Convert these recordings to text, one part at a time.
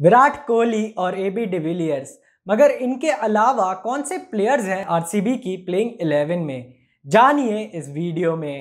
विराट कोहली और ए B de Villiers मगर इनके अलावा कौन से प्लेयर्स हैं आरसीबी की प्लेइंग इलेवन में जानिए इस वीडियो में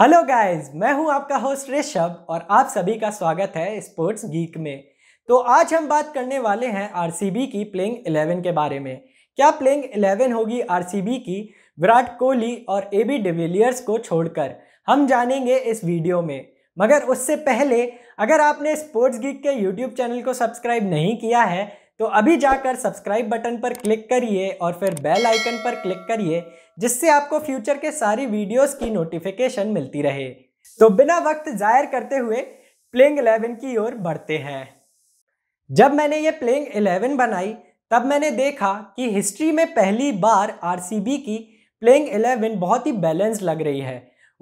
हेलो गाइस मैं हूं आपका होस्ट ऋषभ और आप सभी का स्वागत है स्पोर्ट्स गीक में तो आज हम बात करने वाले हैं आरसीबी की प्लेइंग 11 के बारे में क्या प्लेइंग 11 होगी आरसीबी की विराट कोहली और ए बी डिविलियर्स को छोड़कर हम जानेंगे इस वीडियो में मगर उससे पहले अगर आपने स्पोर्ट्स गीक के यूट्यूब चैनल को सब्सक्राइब नहीं किया है तो अभी जाकर सब्सक्राइब बटन पर क्लिक करिए और फिर बेल आइकन पर क्लिक करिए जिससे आपको फ्यूचर के सारी वीडियोस की नोटिफिकेशन मिलती रहे तो बिना वक्त जाहिर करते हुए प्लेइंग 11 की ओर बढ़ते हैं जब मैंने ये प्लेइंग 11 बनाई तब मैंने देखा कि हिस्ट्री में पहली बार आर की प्लेइंग एलेवन बहुत ही बैलेंस लग रही है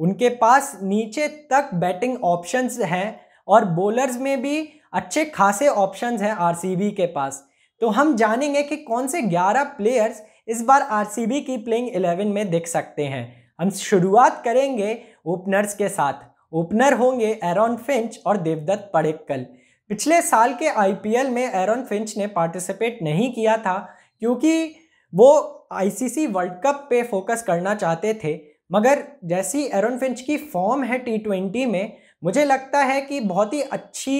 उनके पास नीचे तक बैटिंग ऑप्शंस हैं और बॉलर्स में भी अच्छे खासे ऑप्शंस हैं आरसीबी के पास तो हम जानेंगे कि कौन से 11 प्लेयर्स इस बार आरसीबी की प्लेइंग 11 में दिख सकते हैं हम शुरुआत करेंगे ओपनर्स के साथ ओपनर होंगे एरॉन फिंच और देवदत्त पड़ेक्कल पिछले साल के आईपीएल में एरॉन फिंच ने पार्टिसिपेट नहीं किया था क्योंकि वो आईसीसी वर्ल्ड कप पे फोकस करना चाहते थे मगर जैसी एरन फिंच की फॉर्म है टी ट्वेंटी में मुझे लगता है कि बहुत ही अच्छी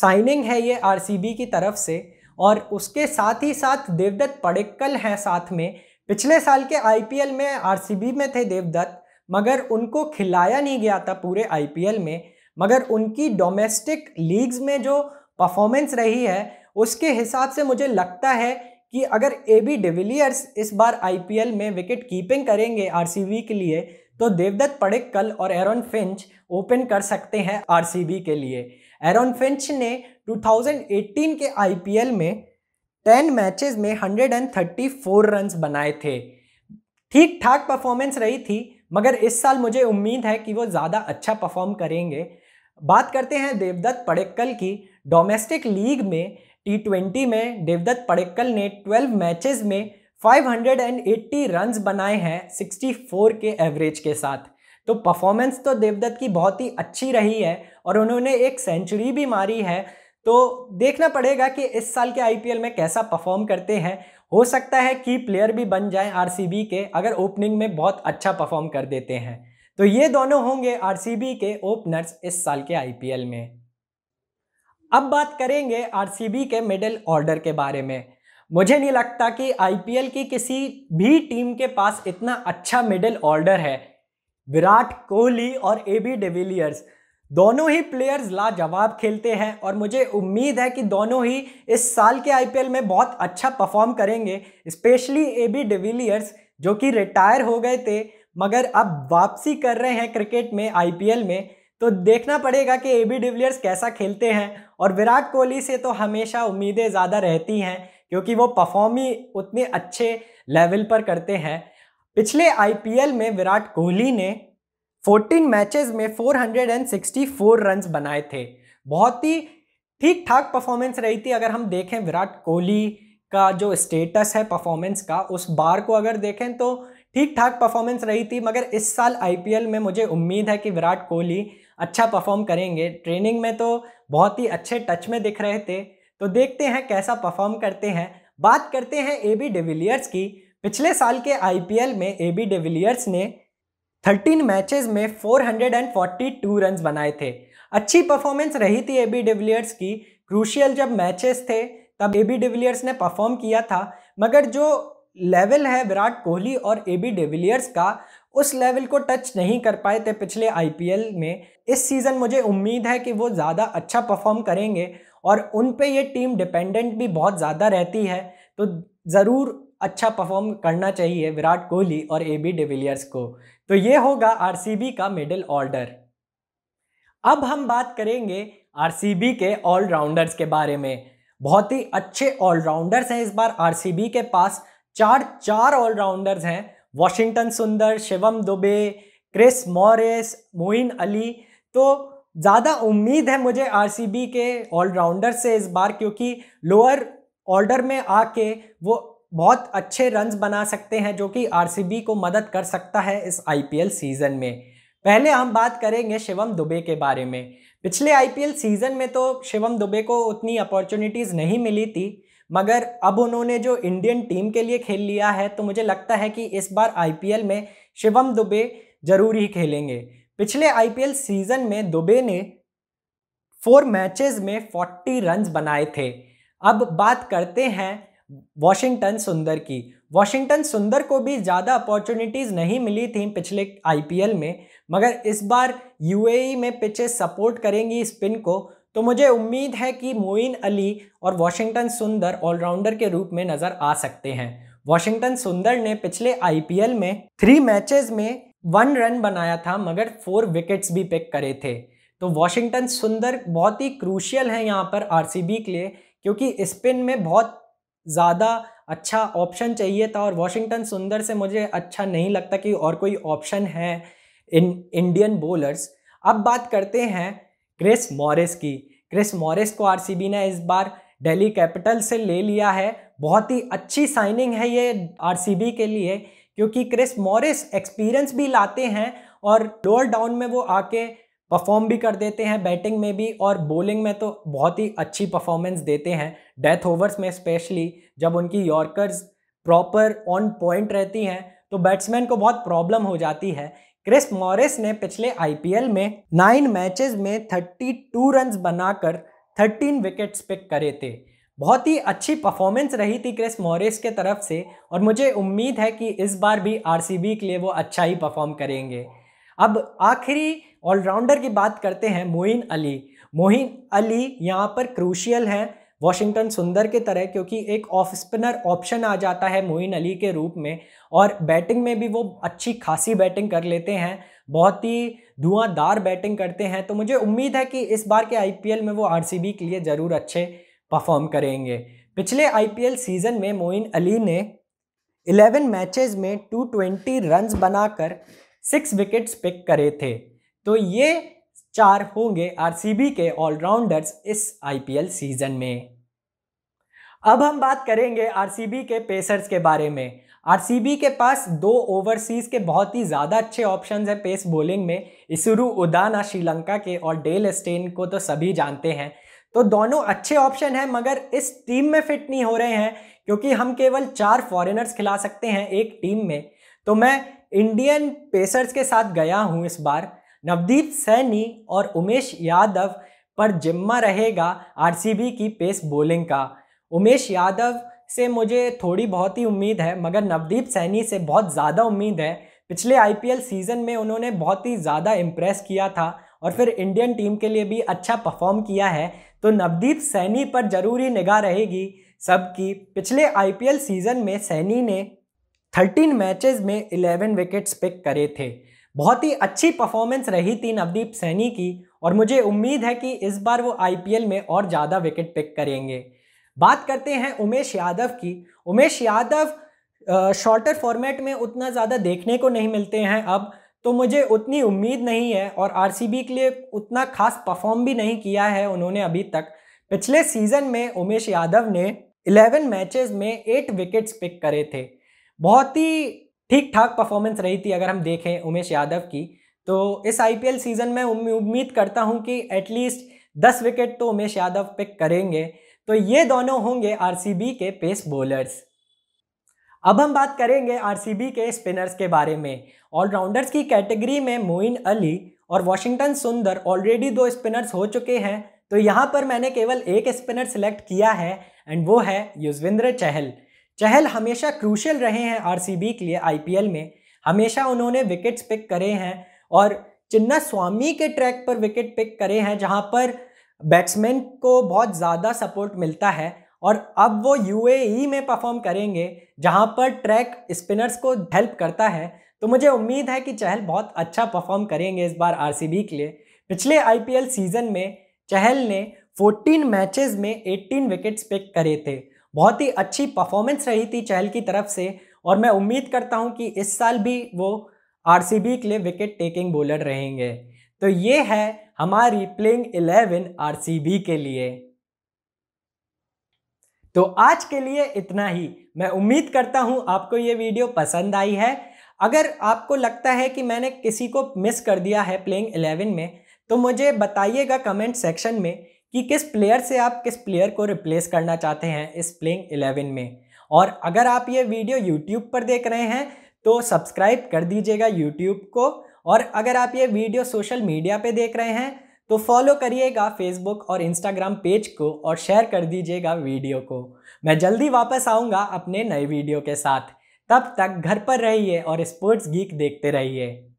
साइनिंग है ये आर की तरफ से और उसके साथ ही साथ देवदत्त पड़ेक्कल हैं साथ में पिछले साल के आई में आर में थे देवदत्त मगर उनको खिलाया नहीं गया था पूरे आई में मगर उनकी डोमेस्टिक लीग्स में जो परफॉर्मेंस रही है उसके हिसाब से मुझे लगता है कि अगर ए बी डिविलियर्स इस बार आई में विकेट कीपिंग करेंगे आर के लिए तो देवदत्त पड़ेक्कल और एरोन फिंच ओपन कर सकते हैं आर के लिए एरोन फिंच ने 2018 के आई में 10 मैचेस में 134 रन्स बनाए थे ठीक ठाक परफॉर्मेंस रही थी मगर इस साल मुझे उम्मीद है कि वो ज़्यादा अच्छा परफॉर्म करेंगे बात करते हैं देवदत्त पड़ेक्कल की डोमेस्टिक लीग में टी ट्वेंटी में देवदत्त पड़ेक्कल ने 12 मैचेस में 580 रन्स बनाए हैं 64 के एवरेज के साथ तो परफॉर्मेंस तो देवदत्त की बहुत ही अच्छी रही है और उन्होंने एक सेंचुरी भी मारी है तो देखना पड़ेगा कि इस साल के आईपीएल में कैसा परफॉर्म करते हैं हो सकता है कि प्लेयर भी बन जाए आर के अगर ओपनिंग में बहुत अच्छा परफॉर्म कर देते हैं तो ये दोनों होंगे आर के ओपनर्स इस साल के आई में अब बात करेंगे आरसीबी के मिडिल ऑर्डर के बारे में मुझे नहीं लगता कि आईपीएल की किसी भी टीम के पास इतना अच्छा मिडिल ऑर्डर है विराट कोहली और ए बी डिविलियर्स दोनों ही प्लेयर्स लाजवाब खेलते हैं और मुझे उम्मीद है कि दोनों ही इस साल के आईपीएल में बहुत अच्छा परफॉर्म करेंगे स्पेशली ए बी डिविलियर्स जो कि रिटायर हो गए थे मगर अब वापसी कर रहे हैं क्रिकेट में आईपीएल में तो देखना पड़ेगा कि ए बी डिविलियर्स कैसा खेलते हैं और विराट कोहली से तो हमेशा उम्मीदें ज़्यादा रहती हैं क्योंकि वो परफॉर्म ही उतने अच्छे लेवल पर करते हैं पिछले आई में विराट कोहली ने 14 मैचेस में 464 रन्स बनाए थे बहुत ही ठीक ठाक परफॉर्मेंस रही थी अगर हम देखें विराट कोहली का जो स्टेटस है परफॉर्मेंस का उस बार को अगर देखें तो ठीक ठाक परफॉर्मेंस रही थी मगर इस साल आईपीएल में मुझे उम्मीद है कि विराट कोहली अच्छा परफॉर्म करेंगे ट्रेनिंग में तो बहुत ही अच्छे टच में दिख रहे थे तो देखते हैं कैसा परफॉर्म करते हैं बात करते हैं ए बी डिविलियर्स की पिछले साल के आई में ए बी डिविलियर्स ने 13 मैचेस में 442 रन बनाए थे अच्छी परफॉर्मेंस रही थी ए बी डिविलियर्स की क्रूशियल जब मैचेस थे तब ए बी डिविलियर्स ने परफॉर्म किया था मगर जो लेवल है विराट कोहली और ए बी डिविलियर्स का उस लेवल को टच नहीं कर पाए थे पिछले आईपीएल में इस सीज़न मुझे उम्मीद है कि वो ज़्यादा अच्छा परफॉर्म करेंगे और उन पे ये टीम डिपेंडेंट भी बहुत ज़्यादा रहती है तो ज़रूर अच्छा परफॉर्म करना चाहिए विराट कोहली और ए बी डिविलियर्स को तो ये होगा आरसीबी का मिडिल ऑर्डर अब हम बात करेंगे आरसीबी के ऑलराउंडर्स के बारे में बहुत ही अच्छे ऑलराउंडर्स हैं इस बार आरसीबी के पास चार चार ऑलराउंडर्स हैं Washington Sundar Shivam Dube Chris Morris Moeen Ali तो ज़्यादा उम्मीद है मुझे आरसीबी के ऑलराउंडर से इस बार क्योंकि लोअर ऑर्डर में आके वो बहुत अच्छे रन्स बना सकते हैं जो कि आरसीबी को मदद कर सकता है इस आईपीएल सीज़न में पहले हम बात करेंगे शिवम दुबे के बारे में पिछले आईपीएल सीज़न में तो शिवम दुबे को उतनी अपॉर्चुनिटीज़ नहीं मिली थी मगर अब उन्होंने जो इंडियन टीम के लिए खेल लिया है तो मुझे लगता है कि इस बार आईपीएल में शिवम दुबे जरूर ही खेलेंगे पिछले आईपीएल सीजन में दुबे ने फोर मैचेस में फोर्टी रन बनाए थे अब बात करते हैं वॉशिंगटन सुंदर की वॉशिंगटन सुंदर को भी ज़्यादा अपॉर्चुनिटीज़ नहीं मिली थी पिछले आईपीएल में मगर इस बार यूएई e में पिचेस सपोर्ट करेंगी स्पिन को तो मुझे उम्मीद है कि मोइन अली और वॉशिंगटन सुंदर ऑलराउंडर के रूप में नज़र आ सकते हैं वॉशिंगटन सुंदर ने पिछले आई में थ्री मैचेस में वन रन बनाया था मगर फोर विकेट्स भी पिक करे थे तो वॉशिंगटन सुंदर बहुत ही क्रूशियल हैं यहाँ पर आर के लिए क्योंकि स्पिन में बहुत ज़्यादा अच्छा ऑप्शन चाहिए था और वॉशिंगटन सुंदर से मुझे अच्छा नहीं लगता कि और कोई ऑप्शन है इन इंडियन बोलर्स अब बात करते हैं क्रिस मॉरिस की क्रिस मॉरिस को आरसीबी ने इस बार दिल्ली कैपिटल से ले लिया है बहुत ही अच्छी साइनिंग है ये आरसीबी के लिए क्योंकि क्रिस मॉरिस एक्सपीरियंस भी लाते हैं और लोअर डाउन में वो आके परफॉर्म भी कर देते हैं बैटिंग में भी और बॉलिंग में तो बहुत ही अच्छी परफॉर्मेंस देते हैं डेथ ओवर्स में स्पेशली जब उनकी यॉर्कर्स प्रॉपर ऑन पॉइंट रहती हैं तो बैट्समैन को बहुत प्रॉब्लम हो जाती है क्रिस मॉरिस ने पिछले आईपीएल में नाइन मैचेस में 32 रन बनाकर 13 विकेट्स पिक करे थे बहुत ही अच्छी परफॉर्मेंस रही थी क्रिस मॉरिस के तरफ से और मुझे उम्मीद है कि इस बार भी आरसीबी के लिए वो अच्छा ही परफॉर्म करेंगे अब आखिरी ऑलराउंडर की बात करते हैं मोइन अली मोइन अली यहाँ पर क्रूशियल हैं वॉशिंगटन सुंदर की तरह क्योंकि एक ऑफ स्पिनर ऑप्शन आ जाता है मोइन अली के रूप में और बैटिंग में भी वो अच्छी खासी बैटिंग कर लेते हैं बहुत ही धुआंधार बैटिंग करते हैं तो मुझे उम्मीद है कि इस बार के आईपीएल में वो आरसीबी के लिए ज़रूर अच्छे परफॉर्म करेंगे पिछले आईपीएल सीज़न में मोइन अली ने 11 मैचेस में 220 रन्स बनाकर सिक्स विकेट्स पिक करे थे तो ये चार होंगे आरसीबी के ऑलराउंडर्स इस आईपीएल सीजन में अब हम बात करेंगे आरसीबी के पेसर्स के बारे में आरसीबी के पास दो ओवरसीज़ के बहुत ही ज़्यादा अच्छे ऑप्शन है पेस बॉलिंग में इसरू उदाना श्रीलंका के और डेल स्टेन को तो सभी जानते हैं तो दोनों अच्छे ऑप्शन हैं मगर इस टीम में फिट नहीं हो रहे हैं क्योंकि हम केवल चार फॉरेनर्स खिला सकते हैं एक टीम में तो मैं इंडियन पेसर्स के साथ गया हूँ इस बार नवदीप सैनी और उमेश यादव पर जिम्मा रहेगा आरसीबी की पेस बॉलिंग का उमेश यादव से मुझे थोड़ी बहुत ही उम्मीद है मगर नवदीप सैनी से बहुत ज़्यादा उम्मीद है पिछले आईपीएल सीज़न में उन्होंने बहुत ही ज़्यादा इम्प्रेस किया था और फिर इंडियन टीम के लिए भी अच्छा परफॉर्म किया है तो नवदीप सैनी पर ज़रूरी निगाह रहेगी सबकी पिछले आईपीएल सीज़न में सैनी ने 13 मैचेस में 11 विकेट्स पिक करे थे बहुत ही अच्छी परफॉर्मेंस रही थी नवदीप सैनी की और मुझे उम्मीद है कि इस बार वो आईपीएल में और ज़्यादा विकेट पिक करेंगे बात करते हैं उमेश यादव की उमेश यादव शॉर्टर फॉर्मेट में उतना ज़्यादा देखने को नहीं मिलते हैं अब तो मुझे उतनी उम्मीद नहीं है और आर के लिए उतना खास परफॉर्म भी नहीं किया है उन्होंने अभी तक पिछले सीजन में उमेश यादव ने 11 मैचेस में 8 विकेट्स पिक करे थे बहुत ही ठीक ठाक परफॉर्मेंस रही थी अगर हम देखें उमेश यादव की तो इस आईपीएल सीज़न में उम्मीद करता हूं कि एटलीस्ट दस विकेट तो उमेश यादव पिक करेंगे तो ये दोनों होंगे आरसीबी के पेस बॉलर्स अब हम बात करेंगे आरसीबी के स्पिनर्स के बारे में ऑलराउंडर्स की कैटेगरी में मोइन अली और वॉशिंगटन सुंदर ऑलरेडी दो स्पिनर्स हो चुके हैं तो यहाँ पर मैंने केवल एक स्पिनर सिलेक्ट किया है एंड वो है युजविंद्र चहल चहल हमेशा क्रूशल रहे हैं आरसीबी के लिए आईपीएल में हमेशा उन्होंने विकेट्स पिक करे हैं और चिन्ना स्वामी के ट्रैक पर विकेट पिक करे हैं जहां पर बैट्समैन को बहुत ज़्यादा सपोर्ट मिलता है और अब वो यूएई e में परफॉर्म करेंगे जहां पर ट्रैक स्पिनर्स को हेल्प करता है तो मुझे उम्मीद है कि चहल बहुत अच्छा परफॉर्म करेंगे इस बार आर के लिए पिछले आई सीजन में चहल ने 14 मैचेस में 18 विकेट्स पिक करे थे बहुत ही अच्छी परफॉर्मेंस रही थी चहल की तरफ से और मैं उम्मीद करता हूं कि इस साल भी वो आर के लिए विकेट टेकिंग बॉलर रहेंगे तो ये है हमारी प्लेइंग इलेवन आर के लिए तो आज के लिए इतना ही मैं उम्मीद करता हूं आपको ये वीडियो पसंद आई है अगर आपको लगता है कि मैंने किसी को मिस कर दिया है प्लेइंग इलेवन में तो मुझे बताइएगा कमेंट सेक्शन में कि किस प्लेयर से आप किस प्लेयर को रिप्लेस करना चाहते हैं इस प्लेइंग एलेवन में और अगर आप ये वीडियो यूट्यूब पर देख रहे हैं तो सब्सक्राइब कर दीजिएगा यूट्यूब को और अगर आप ये वीडियो सोशल मीडिया पे देख रहे हैं तो फॉलो करिएगा फेसबुक और इंस्टाग्राम पेज को और शेयर कर दीजिएगा वीडियो को मैं जल्दी वापस आऊँगा अपने नए वीडियो के साथ तब तक घर पर रहिए और स्पोर्ट्स गीक देखते रहिए